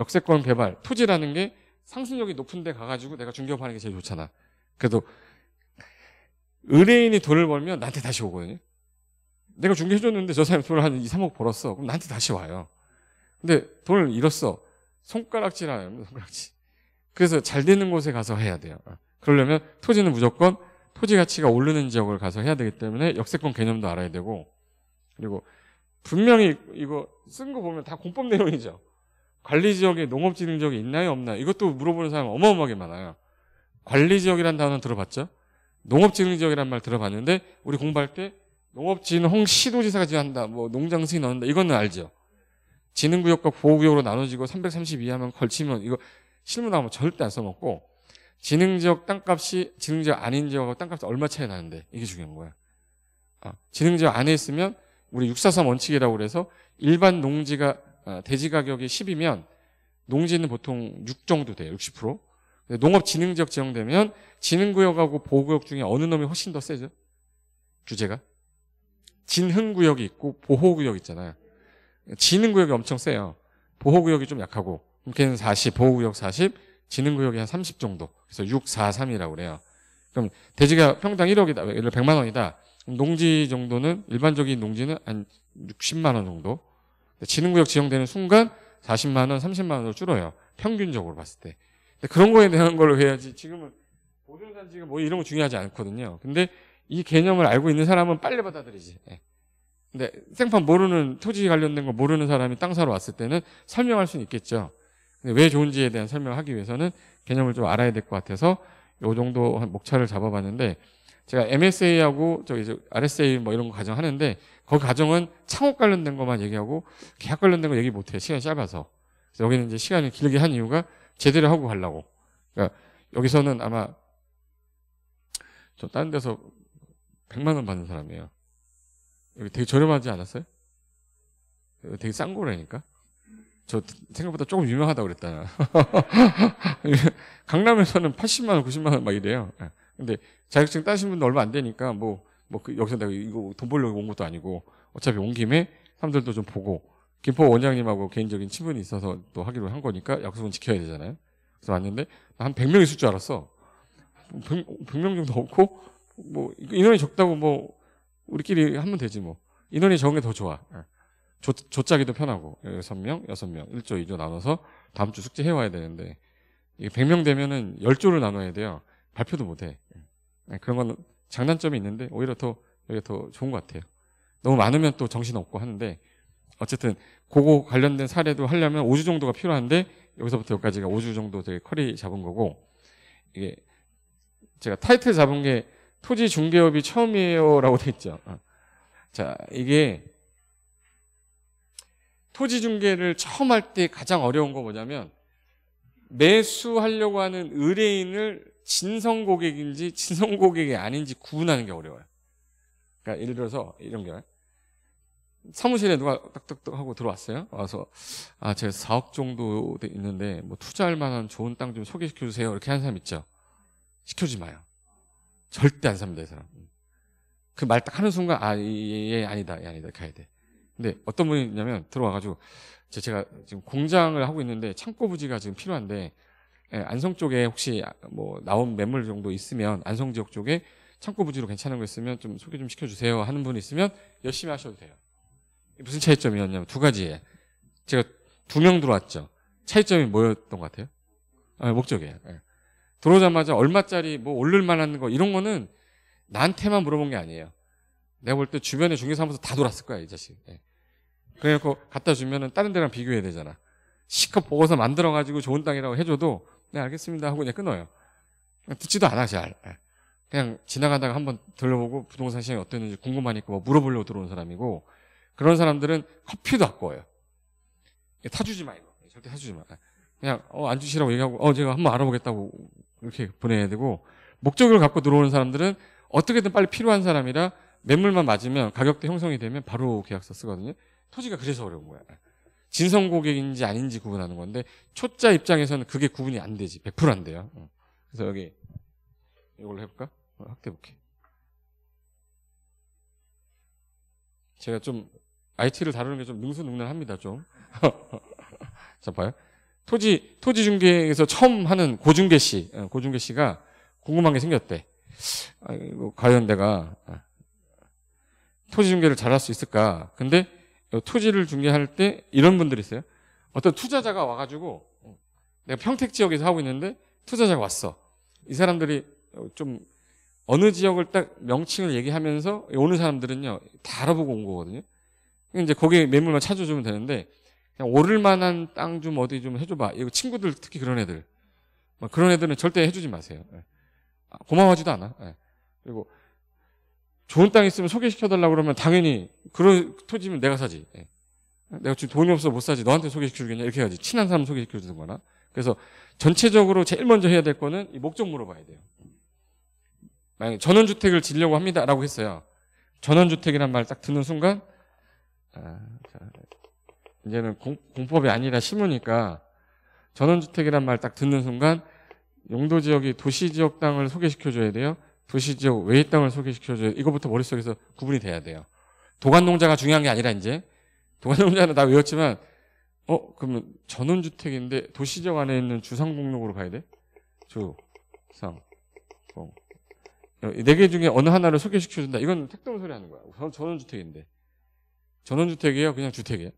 역세권 개발, 토지라는 게 상승력이 높은 데 가가지고 내가 중개업하는 게 제일 좋잖아. 그래도 의뢰인이 돈을 벌면 나한테 다시 오거든요. 내가 중개해줬는데 저 사람이 돈을 한 2, 3억 벌었어. 그럼 나한테 다시 와요. 근데 돈을 잃었어. 손가락질 하면 손가락질. 그래서 잘 되는 곳에 가서 해야 돼요. 어. 그러려면 토지는 무조건 토지 가치가 오르는 지역을 가서 해야 되기 때문에 역세권 개념도 알아야 되고 그리고 분명히 이거 쓴 거 보면 다 공법 내용이죠. 관리 지역에 농업진흥지역이 있나요 없나요? 이것도 물어보는 사람 어마어마하게 많아요. 관리 지역이라는 단어 는 들어봤죠? 농업진흥지역이란 말 들어봤는데 우리 공부할 때 농업진흥 시도지사가 지한다, 뭐농장승인 넣는다 이거는 알죠. 진흥구역과 보호구역으로 나눠지고 332 하면 걸치면 이거 실무 나오면 절대 안 써먹고 진흥지역 땅값이 진흥지역 아닌 지역하고 땅값이 얼마 차이 나는데 이게 중요한 거야. 아, 진흥지역 안에 있으면 우리 643 원칙이라고 그래서 일반 농지가 어, 대지 가격이 10이면 농지는 보통 6 정도 돼요. 60%. 농업진흥지역 지정되면 진흥구역하고 보호구역 중에 어느 놈이 훨씬 더 세죠? 규제가. 진흥구역이 있고 보호구역 있잖아요. 진흥구역이 엄청 세요. 보호구역이 좀 약하고 걔는 40, 보호구역 40, 진흥구역이 한 30 정도. 그래서 6, 4, 3이라고 그래요. 그럼 대지가 평당 1억이다. 예를 100만 원이다. 농지 정도는 일반적인 농지는 한 60만 원 정도. 지능구역 지정되는 순간 40만 원, 30만 원으로 줄어요. 평균적으로 봤을 때. 근데 그런 거에 대한 걸 해야지 지금은 보존산지가 뭐 이런 거 중요하지 않거든요. 근데 이 개념을 알고 있는 사람은 빨리 받아들이지. 예. 근데 생판 모르는 토지 관련된 거 모르는 사람이 땅 사러 왔을 때는 설명할 수는 있겠죠. 근데 왜 좋은지에 대한 설명을 하기 위해서는 개념을 좀 알아야 될 것 같아서 요 정도 한 목차를 잡아봤는데 제가 MSA하고 저기 저 RSA 뭐 이런 거 가정하는데 그 가정은 창업 관련된 것만 얘기하고 계약 관련된 거 얘기 못 해요. 시간이 짧아서. 그래서 여기는 이제 시간을 길게 한 이유가 제대로 하고 가려고. 그러니까 여기서는 아마 저 다른 데서 100만 원 받는 사람이에요. 여기 되게 저렴하지 않았어요? 되게 싼 거라니까. 저 생각보다 조금 유명하다고 그랬잖아. 강남에서는 80만 원, 90만 원 막 이래요. 예. 근데 자격증 따신 분도 얼마 안 되니까 뭐, 뭐, 그 여기서 내가 이거 돈 벌려고 온 것도 아니고 어차피 온 김에 사람들도 좀 보고 김포 원장님하고 개인적인 친분이 있어서 또 하기로 한 거니까 약속은 지켜야 되잖아요. 그래서 왔는데 한 100명 있을 줄 알았어. 100, 100명 정도 없고 뭐 인원이 적다고 뭐 우리끼리 하면 되지 뭐. 인원이 적은 게 더 좋아. 예. 조, 조짜기도 편하고 6명, 6명, 1조, 2조 나눠서 다음 주 숙제 해와야 되는데 이게 100명 되면은 10조를 나눠야 돼요. 발표도 못해. 네, 그런 건 장단점이 있는데 오히려 더여기더 좋은 것 같아요. 너무 많으면 또 정신 없고 하는데 어쨌든 그거 관련된 사례도 하려면 5주 정도가 필요한데 여기서부터 여기까지가 5주 정도 되게 커리 잡은 거고 이게 제가 타이틀 잡은 게 토지 중개업이 처음이에요라고 돼 있죠. 어. 자 이게 토지 중개를 처음 할 때 가장 어려운 거 뭐냐면 매수하려고 하는 의뢰인을 진성 고객인지 진성 고객이 아닌지 구분하는 게 어려워요. 그러니까 예를 들어서 이런 게 사무실에 누가 딱딱딱 하고 들어왔어요. 와서 아, 제가 4억 정도 있는데 뭐 투자할 만한 좋은 땅 좀 소개시켜 주세요. 이렇게 하는 사람 있죠. 시켜주지 마요. 절대 안 삽니다, 이 사람. 그 말 딱 하는 순간 아, 예, 예 아니다. 예, 아니다. 가야 돼. 근데 어떤 분이 있냐면 들어와 가지고 제가 지금 공장을 하고 있는데 창고 부지가 지금 필요한데 예, 안성 쪽에 혹시 아, 뭐 나온 매물 정도 있으면 안성 지역 쪽에 창고 부지로 괜찮은 거 있으면 좀 소개 좀 시켜주세요 하는 분 있으면 열심히 하셔도 돼요. 무슨 차이점이었냐면 두 가지에 제가 두 명 들어왔죠. 차이점이 뭐였던 것 같아요? 아, 목적이에요. 예. 들어오자마자 얼마짜리 뭐 올릴 만한 거 이런 거는 나한테만 물어본 게 아니에요. 내가 볼 때 주변에 중개사무소 다 돌았을 거야 이 자식. 예. 그래갖고 갖다 주면은 다른 데랑 비교해야 되잖아. 시컷 보고서 만들어가지고 좋은 땅이라고 해줘도 네, 알겠습니다. 하고 그냥 끊어요. 그냥 듣지도 않아, 잘. 예. 그냥 지나가다가 한번 들러보고 부동산 시장이 어땠는지 궁금하니까 뭐 물어보려고 들어온 사람이고, 그런 사람들은 커피도 아까워요. 예, 타주지 마, 이거. 예, 절대 타주지 마. 그냥, 어, 안 주시라고 얘기하고, 어, 제가 한번 알아보겠다고 이렇게 보내야 되고, 목적을 갖고 들어오는 사람들은 어떻게든 빨리 필요한 사람이라 매물만 맞으면 가격대 형성이 되면 바로 계약서 쓰거든요. 토지가 그래서 어려운 거야. 진성 고객인지 아닌지 구분하는 건데 초짜 입장에서는 그게 구분이 안 되지 100%안 돼요 어. 그래서 여기 이걸로 해볼까? 확대 어, 볼게 제가 좀 IT를 다루는 게 좀 능수능란합니다 좀 자, 봐요 토지, 토지 중개에서 처음 하는 고중개 씨, 어, 고중개 씨가 궁금한 게 생겼대. 아, 과연 내가 아, 토지 중개를 잘할 수 있을까? 근데 토지를 중개할 때 이런 분들이 있어요. 어떤 투자자가 와가지고 어, 내가 평택 지역에서 하고 있는데 투자자가 왔어. 이 사람들이 어, 좀 어느 지역을 딱 명칭을 얘기하면서 오는 사람들은요 다 알아보고 온 거거든요. 그러니까 이제 거기 매물만 찾아주면 되는데 그냥 오를 만한 땅 좀 어디 좀 해줘봐. 이거 친구들 특히 그런 애들 그런 애들은 절대 해주지 마세요. 예. 아, 고마워하지도 않아. 예. 그리고 좋은 땅 있으면 소개시켜달라고 그러면 당연히 그런 토지면 내가 사지. 예. 내가 지금 돈이 없어 못 사지. 너한테 소개시켜주겠냐? 이렇게 해야지. 친한 사람 소개시켜주는 거나. 그래서 전체적으로 제일 먼저 해야 될 거는 이 목적 물어봐야 돼요. 만약에 전원주택을 지려고 합니다라고 했어요. 전원주택이란 말 딱 듣는 순간, 아, 이제는 공, 공법이 아니라 실무니까 전원주택이란 말 딱 듣는 순간 용도지역이 도시지역 땅을 소개시켜줘야 돼요. 도시지역 외의 땅을 소개시켜줘야 이거부터 머릿속에서 구분이 돼야 돼요. 도관농자가 중요한 게 아니라 이제 도관농자는 다 외웠지만 어 그러면 전원주택인데 도시지역 안에 있는 주상공록으로 가야 돼? 주상공 어, 네개 중에 어느 하나를 소개시켜준다. 이건 택동 소리 하는 거야. 전원주택인데 전원주택이에요? 그냥 주택이에요?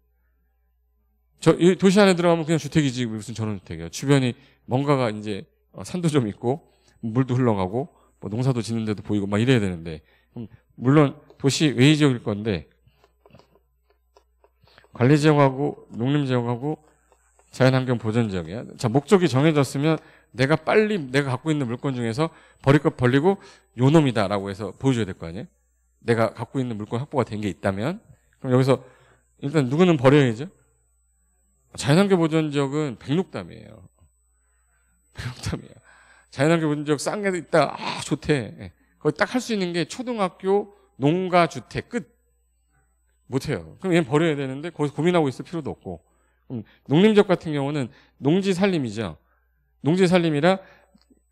저, 이 도시 안에 들어가면 그냥 주택이지 무슨 전원주택이에요. 주변이 뭔가가 이제 어, 산도 좀 있고 물도 흘러가고 뭐 농사도 짓는데도 보이고 막 이래야 되는데 물론 도시 외의 지역일 건데 관리 지역하고 농림 지역하고 자연환경 보전 지역이야. 자 목적이 정해졌으면 내가 빨리 내가 갖고 있는 물건 중에서 버릴 것버리고요 놈이다라고 해서 보여줘야 될 거 아니에요. 내가 갖고 있는 물건 확보가 된 게 있다면 그럼 여기서 일단 누구는 버려야죠. 자연환경 보전 지역은 백록담이에요. 백록담이에요 자연환경 보존지역 싼게 있다. 아, 좋대. 예. 그걸 딱할 수 있는 게 초등학교 농가 주택 끝. 못해요. 그럼 얘는 버려야 되는데 거기서 고민하고 있을 필요도 없고. 농림지역 같은 경우는 농지 살림이죠. 농지 살림이라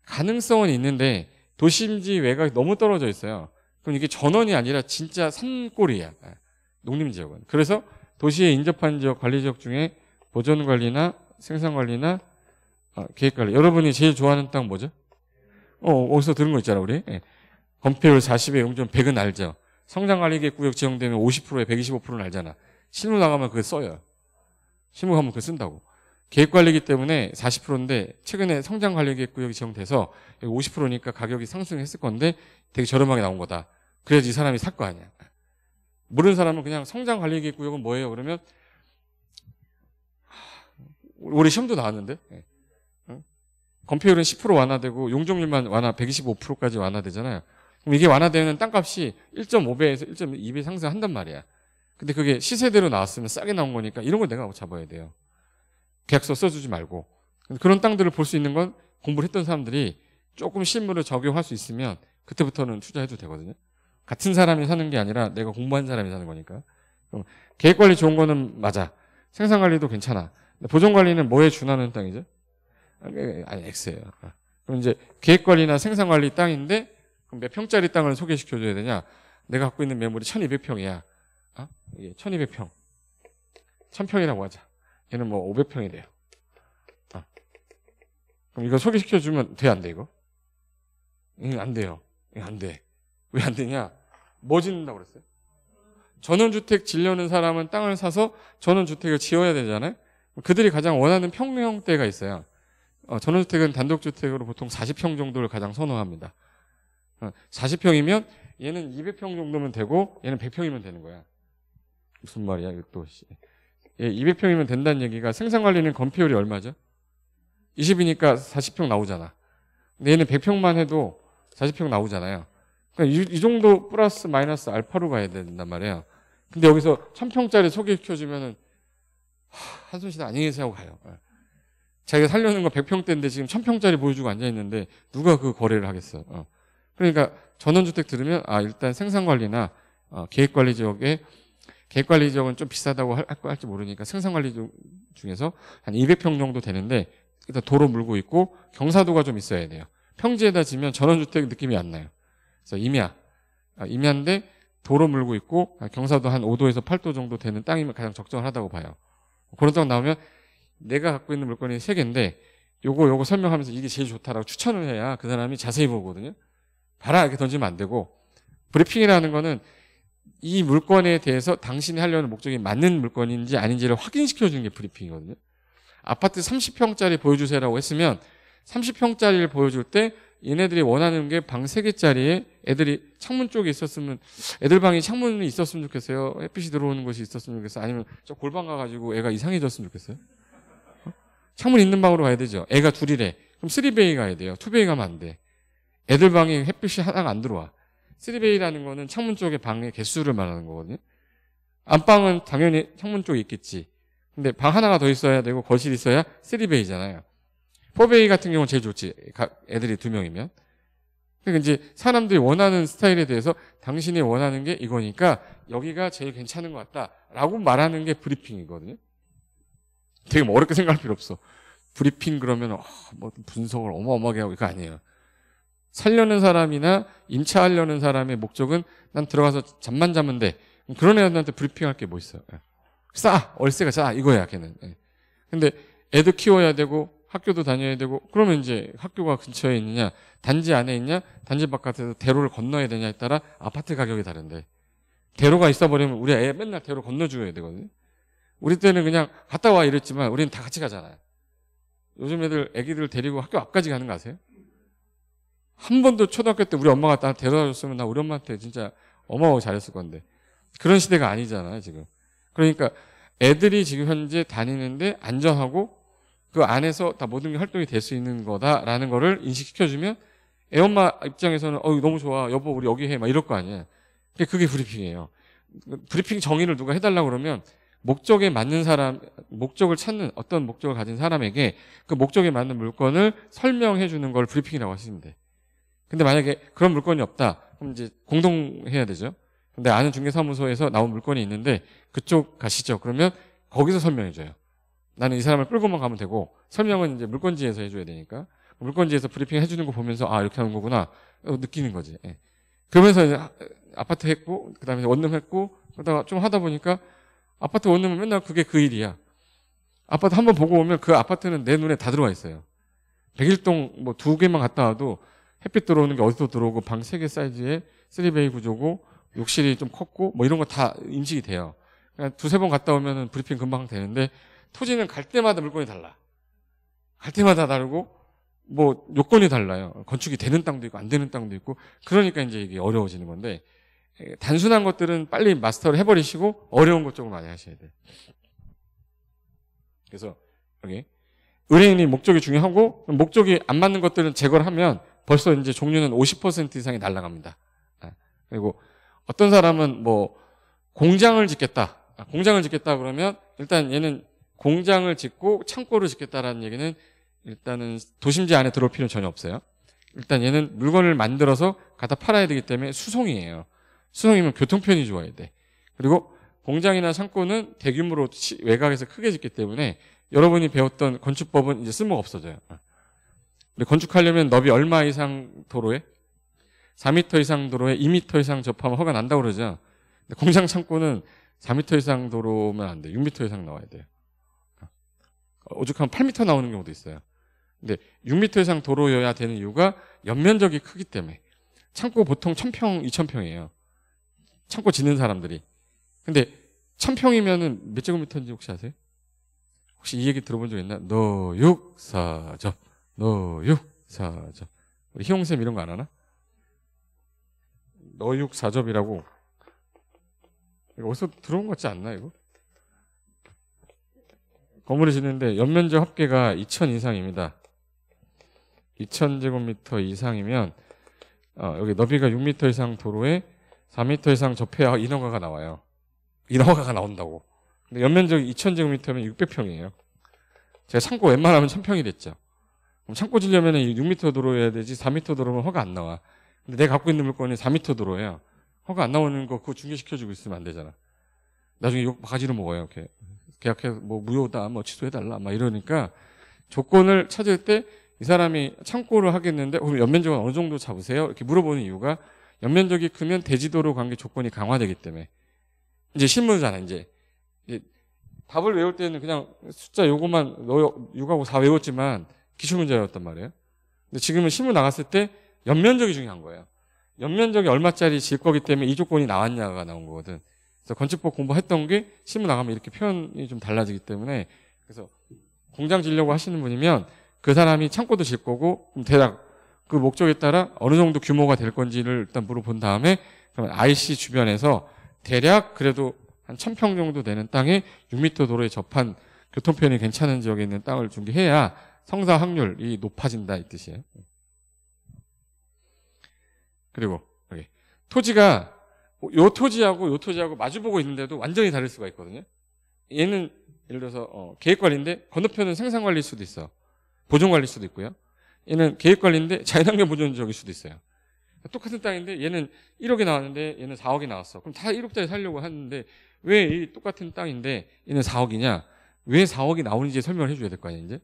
가능성은 있는데 도심지 외곽이 너무 떨어져 있어요. 그럼 이게 전원이 아니라 진짜 산골이야. 예. 농림 지역은. 그래서 도시에 인접한 지역 관리 지역 중에 보존 관리나 생산 관리나 아, 계획관리. 여러분이 제일 좋아하는 땅 뭐죠? 어, 어디서 들은 거 있잖아, 우리. 예. 건폐율 40에 용점 100은 알죠. 성장관리계획구역 지정되면 50%에 125%는 알잖아. 실무 나가면 그거 써요. 실무 가면 그거 쓴다고. 계획관리기 때문에 40%인데 최근에 성장관리계획구역이 지정돼서 50%니까 가격이 상승했을 건데 되게 저렴하게 나온 거다. 그래야지 이 사람이 살 거 아니야. 모르는 사람은 그냥 성장관리계획구역은 뭐예요? 그러면 우리 시험도 나왔는데 예. 건폐율은 10% 완화되고 용적률만 완화 125%까지 완화되잖아요. 그럼 이게 완화되면 땅값이 1.5배에서 1.2배 상승한단 말이야. 근데 그게 시세대로 나왔으면 싸게 나온 거니까 이런 걸 내가 잡아야 돼요. 계약서 써주지 말고. 그런 땅들을 볼 수 있는 건 공부를 했던 사람들이 조금 실물을 적용할 수 있으면 그때부터는 투자해도 되거든요. 같은 사람이 사는 게 아니라 내가 공부한 사람이 사는 거니까. 계획관리 좋은 거는 맞아. 생산관리도 괜찮아. 보존관리는 뭐에 준하는 땅이죠? 예, 예, 아니 X예요. 아. 그럼 이제 계획관리나 생산관리 땅인데 그럼 몇 평짜리 땅을 소개시켜줘야 되냐? 내가 갖고 있는 매물이 1200평이야. 어? 아? 이게 1200평. 1000평이라고 하자. 얘는 뭐 500평이래요. 어. 아. 그럼 이거 소개시켜주면 돼, 안 돼, 이거? 응, 안 돼요. 응, 안 돼. 왜 안 되냐? 뭐 짓는다고 그랬어요? 전원주택 질려는 사람은 땅을 사서 전원주택을 지어야 되잖아요? 그들이 가장 원하는 평형대가 있어요. 어, 전원주택은 단독주택으로 보통 40평 정도를 가장 선호합니다. 40평이면 어, 얘는 200평 정도면 되고 얘는 100평이면 되는 거야. 무슨 말이야 이것도. 200평이면 된다는 얘기가 생산관리는 건폐율이 얼마죠? 20이니까 40평 나오잖아. 근데 얘는 100평만 해도 40평 나오잖아요. 그러니까 이, 정도 플러스 마이너스 알파로 가야 된단 말이에요. 근데 여기서 1000평짜리 소개시켜주면은 한손씨는 안녕히 계세요 하고 가요. 예. 자기가 살려는 건 100평대인데 지금 1000평짜리 보여주고 앉아있는데 누가 그 거래를 하겠어요. 어. 그러니까 전원주택 들으면 아 일단 생산관리나 어, 계획관리 지역에 계획관리 지역은 좀 비싸다고 할, 할지 모르니까 생산관리 중에서 한 200평 정도 되는데 일단 도로 물고 있고 경사도가 좀 있어야 돼요. 평지에다 지면 전원주택 느낌이 안 나요. 그래서 임야 아, 임야인데 도로 물고 있고 아, 경사도 한 5도에서 8도 정도 되는 땅이면 가장 적절하다고 봐요. 그런 땅 나오면 내가 갖고 있는 물건이 세 개인데 요거 요거 설명하면서 이게 제일 좋다라고 추천을 해야 그 사람이 자세히 보거든요. 봐라 이렇게 던지면 안 되고 브리핑이라는 거는 이 물건에 대해서 당신이 하려는 목적이 맞는 물건인지 아닌지를 확인시켜 주는 게 브리핑이거든요. 아파트 30평짜리 보여주세요라고 했으면 30평짜리를 보여줄 때 얘네들이 원하는 게 방 3개짜리에 애들이 창문 쪽에 있었으면 애들 방에 창문이 있었으면 좋겠어요. 햇빛이 들어오는 곳이 있었으면 좋겠어요. 아니면 저 골방 가가지고 애가 이상해졌으면 좋겠어요. 창문 있는 방으로 가야 되죠. 애가 둘이래. 그럼 쓰리베이 가야 돼요. 투베이 가면 안 돼. 애들 방에 햇빛이 하나가 안 들어와. 쓰리베이라는 거는 창문 쪽에 방의 개수를 말하는 거거든요. 안방은 당연히 창문 쪽에 있겠지. 근데 방 하나가 더 있어야 되고 거실 이 있어야 쓰리베이잖아요. 포베이 같은 경우는 제일 좋지. 애들이 두 명이면. 그러니까 이제 사람들이 원하는 스타일에 대해서 당신이 원하는 게 이거니까 여기가 제일 괜찮은 것 같다라고 말하는 게 브리핑이거든요. 되게 뭐 어렵게 생각할 필요 없어. 브리핑 그러면 어, 뭐 분석을 어마어마하게 하고 이거 아니에요. 살려는 사람이나 임차하려는 사람의 목적은 난 들어가서 잠만 자면 돼. 그런 애한테 들 브리핑할 게 뭐 있어요. 예. 싸 월세가 싸 이거야 걔는. 예. 근데 애도 키워야 되고 학교도 다녀야 되고 그러면 이제 학교가 근처에 있느냐 단지 안에 있냐 단지 바깥에서 대로를 건너야 되냐에 따라 아파트 가격이 다른데 대로가 있어 버리면 우리 애 맨날 대로 건너줘야 되거든요. 우리 때는 그냥 갔다 와 이랬지만 우리는 다 같이 가잖아요. 요즘 애들 애기들 데리고 학교 앞까지 가는 거 아세요? 한 번도 초등학교 때 우리 엄마가 나 데려다 줬으면 나 우리 엄마한테 진짜 어마어마 잘했을 건데 그런 시대가 아니잖아요 지금. 그러니까 애들이 지금 현재 다니는데 안전하고 그 안에서 다 모든 게 활동이 될 수 있는 거다라는 거를 인식시켜주면 애 엄마 입장에서는 어 너무 좋아 여보 우리 여기 해 막 이럴 거 아니에요. 그게 브리핑이에요. 브리핑 정의를 누가 해달라 그러면 목적에 맞는 사람, 목적을 찾는 어떤 목적을 가진 사람에게 그 목적에 맞는 물건을 설명해 주는 걸 브리핑이라고 하시면 돼. 근데 만약에 그런 물건이 없다. 그럼 이제 공동해야 되죠. 근데 아는 중개사무소에서 나온 물건이 있는데 그쪽 가시죠. 그러면 거기서 설명해 줘요. 나는 이 사람을 끌고만 가면 되고 설명은 이제 물건지에서 해줘야 되니까 물건지에서 브리핑 해주는 거 보면서 아 이렇게 하는 거구나 어, 느끼는 거지. 예. 그러면서 이제 아파트 했고 그다음에 원룸 했고 그러다가 좀 하다 보니까 아파트 원룸은 맨날 그게 그 일이야. 아파트 한 번 보고 오면 그 아파트는 내 눈에 다 들어와 있어요. 1 0 1동뭐 두 개만 갔다 와도 햇빛 들어오는 게 어디서 들어오고 방 세 개 사이즈의 3베이 구조고 욕실이 좀 컸고 뭐 이런 거 다 인식이 돼요. 그냥 두세 번 갔다 오면은 브리핑 금방 되는데 토지는 갈 때마다 물건이 달라. 갈 때마다 다르고 뭐 요건이 달라요. 건축이 되는 땅도 있고 안 되는 땅도 있고 그러니까 이제 이게 어려워지는 건데 예, 단순한 것들은 빨리 마스터를 해버리시고 어려운 것 쪽을 많이 하셔야 돼요. 그래서 여기 의뢰인이 목적이 중요하고 목적이 안 맞는 것들은 제거를 하면 벌써 이제 종류는 50% 이상이 날라갑니다. 아, 그리고 어떤 사람은 뭐 공장을 짓겠다. 아, 공장을 짓겠다 그러면 일단 얘는 공장을 짓고 창고를 짓겠다라는 얘기는 일단은 도심지 안에 들어올 필요는 전혀 없어요. 일단 얘는 물건을 만들어서 갖다 팔아야 되기 때문에 수송이에요. 수성이면 교통편이 좋아야 돼. 그리고 공장이나 상권은 대규모로 외곽에서 크게 짓기 때문에 여러분이 배웠던 건축법은 이제 쓸모가 없어져요. 어. 근데 건축하려면 너비 얼마 이상 도로에 4미터 이상 도로에 2미터 이상 접하면 허가 난다고 그러죠. 근데 공장 창고는 4미터 이상 도로면 안 돼. 6미터 이상 나와야 돼요. 어. 어, 오죽하면 8미터 나오는 경우도 있어요. 근데 6미터 이상 도로여야 되는 이유가 연면적이 크기 때문에 창고 보통 1000평, 2000평이에요. 참고 짓는 사람들이. 근데 천평이면은 몇 제곱미터인지 혹시 아세요? 혹시 이 얘기 들어본 적 있나? 너육사점너육사점 우리 희용쌤 이런 거 안 하나? 너육사점이라고. 이거 어디서 들어온 것 같지 않나, 이거? 건물을 짓는데 연면적 합계가 2천 이상입니다. 2천 제곱미터 이상이면 어, 여기 너비가 6미터 이상 도로에 4m 이상 접해야 인허가가 나와요. 인허가가 나온다고. 근데 연면적이 2000제곱미터면 600평이에요. 제가 창고 웬만하면 1000평이 됐죠. 그럼 창고 지려면 6m 도로여야 되지 4m 도로면 허가 안 나와. 근데 내가 갖고 있는 물건이 4m 도로예요. 허가 안 나오는 거 그거 중개시켜주고 있으면 안 되잖아. 나중에 욕 바가지로 먹어요. 이렇게 계약해 서뭐 무효다 뭐 취소해달라 막 이러니까 조건을 찾을 때 이 사람이 창고를 하겠는데 그럼 연면적은 어느 정도 잡으세요? 이렇게 물어보는 이유가 연면적이 크면 대지도로 관계 조건이 강화되기 때문에 이제 실무잖아 이제. 이제 답을 외울 때는 그냥 숫자 요거만 너 6하고 4 외웠지만 기출 문제였단 말이에요. 근데 지금은 실무 나갔을 때 연면적이 중요한 거예요. 연면적이 얼마짜리 질 거기 때문에 이 조건이 나왔냐가 나온 거거든. 그래서 건축법 공부했던 게 실무 나가면 이렇게 표현이 좀 달라지기 때문에 그래서 공장 질려고 하시는 분이면 그 사람이 창고도 질 거고 대략 그 목적에 따라 어느 정도 규모가 될 건지를 일단 물어본 다음에 그러면 IC 주변에서 대략 그래도 한 천평 정도 되는 땅에 6m 도로에 접한 교통편이 괜찮은 지역에 있는 땅을 준비해야 성사 확률이 높아진다 이 뜻이에요. 그리고 여기. 토지가 요 토지하고 요 토지하고 마주보고 있는데도 완전히 다를 수가 있거든요. 얘는 예를 들어서 어, 계획관리인데 건너편은 생산관리일 수도 있어. 보존관리일 수도 있고요. 얘는 계획 관리인데 자연환경 보존적일 수도 있어요. 똑같은 땅인데 얘는 1억이 나왔는데 얘는 4억이 나왔어. 그럼 다 1억짜리 살려고 하는데 왜 이 똑같은 땅인데 얘는 4억이냐? 왜 4억이 나오는지 설명을 해줘야 될 거 아니에요, 이제?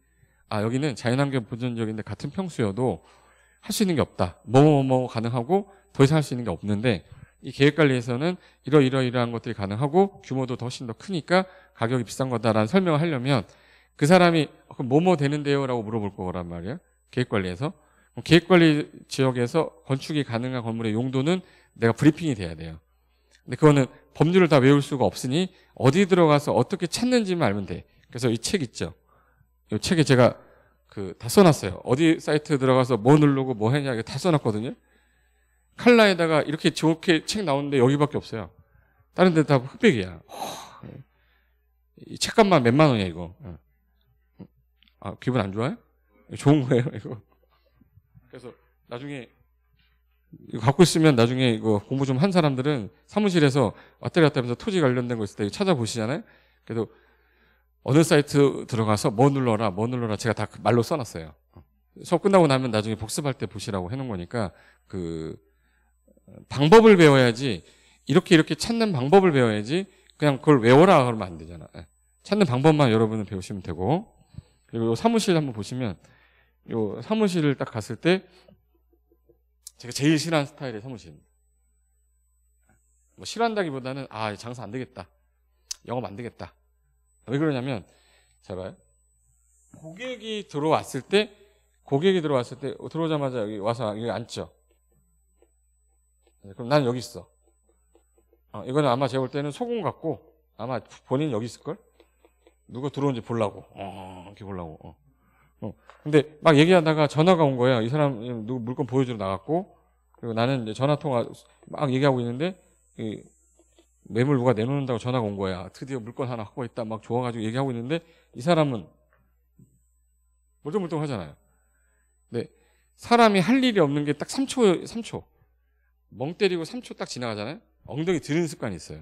아, 여기는 자연환경 보존적인데 같은 평수여도 할 수 있는 게 없다. 뭐뭐뭐 가능하고 더 이상 할 수 있는 게 없는데 이 계획 관리에서는 이러이러이러한 것들이 가능하고 규모도 훨씬 더 크니까 가격이 비싼 거다라는 설명을 하려면 그 사람이 어, 그럼 뭐뭐 되는데요라고 물어볼 거란 말이야. 계획관리에서 계획관리 지역에서 건축이 가능한 건물의 용도는 내가 브리핑이 돼야 돼요. 근데 그거는 법률을 다 외울 수가 없으니 어디 들어가서 어떻게 찾는지만 알면 돼. 그래서 이 책 있죠. 이 책에 제가 그 다 써놨어요. 어디 사이트 들어가서 뭐 누르고 뭐 했냐 다 써놨거든요. 칼라에다가 이렇게 좋게 책 나오는데 여기밖에 없어요. 다른 데 다 흑백이야. 이 책값만 몇만 원이야 이거. 아 기분 안 좋아요? 좋은 거예요, 이거. 그래서 나중에 이거 갖고 있으면 나중에 이거 공부 좀 한 사람들은 사무실에서 왔다 갔다 하면서 토지 관련된 거 있을 때 찾아보시잖아요. 그래도 어느 사이트 들어가서 뭐 눌러라, 뭐 눌러라 제가 다 그 말로 써놨어요. 수업 끝나고 나면 나중에 복습할 때 보시라고 해놓은 거니까 그 방법을 배워야지 이렇게 이렇게 찾는 방법을 배워야지 그냥 그걸 외워라 그러면 안 되잖아. 예. 찾는 방법만 여러분은 배우시면 되고 그리고 요 사무실 한번 보시면 요 사무실을 딱 갔을 때 제가 제일 싫어하는 스타일의 사무실입니다. 뭐 싫어한다기보다는 아 장사 안 되겠다, 영업 안 되겠다. 왜 그러냐면 잘 봐요. 고객이 들어왔을 때 고객이 들어왔을 때 들어오자마자 여기 와서 여기 앉죠. 그럼 나는 여기 있어. 어, 이거는 아마 제가 볼 때는 소금 같고 아마 본인 여기 있을걸? 누가 들어온지 보려고 어, 이렇게 보려고 어. 어. 근데 막 얘기하다가 전화가 온 거야 이 사람 누구 물건 보여주러 나갔고 그리고 나는 이제 전화 통화 막 얘기하고 있는데 이 매물 누가 내놓는다고 전화가 온 거야 드디어 물건 하나 하고 있다 막 좋아가지고 얘기하고 있는데 이 사람은 물뚱물동 하잖아요 근데 사람이 할 일이 없는 게 딱 3초 3초 멍 때리고 3초 딱 지나가잖아요 엉덩이 드는 습관이 있어요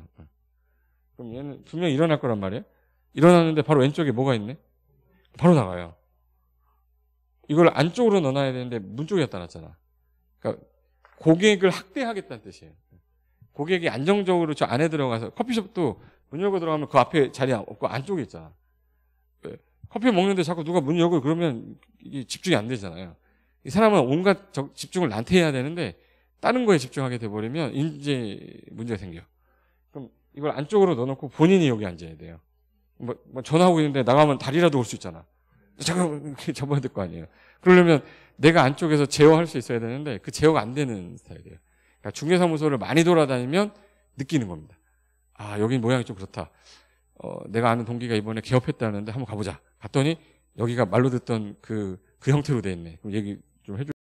그럼 얘는 분명히 일어날 거란 말이에요 일어났는데 바로 왼쪽에 뭐가 있네? 바로 나가요. 이걸 안쪽으로 넣어놔야 되는데 문 쪽에 갖다 놨잖아. 그러니까 고객을 학대하겠다는 뜻이에요. 고객이 안정적으로 저 안에 들어가서 커피숍도 문 열고 들어가면 그 앞에 자리 없고 안쪽에 있잖아. 커피 먹는데 자꾸 누가 문 열고 그러면 이게 집중이 안 되잖아요. 이 사람은 온갖 집중을 나한테 해야 되는데 다른 거에 집중하게 돼버리면 이제 문제가 생겨. 그럼 이걸 안쪽으로 넣어놓고 본인이 여기 앉아야 돼요. 뭐, 뭐 전화하고 있는데 나가면 다리라도 올 수 있잖아. 잠깐 접어야 될 거 아니에요. 그러려면 내가 안쪽에서 제어할 수 있어야 되는데 그 제어가 안 되는 스타일이에요. 그러니까 중개사무소를 많이 돌아다니면 느끼는 겁니다. 아, 여기 모양이 좀 그렇다. 어, 내가 아는 동기가 이번에 개업했다는데 한번 가보자. 갔더니 여기가 말로 듣던 그, 그 형태로 돼 있네. 그럼 얘기 좀 해줘.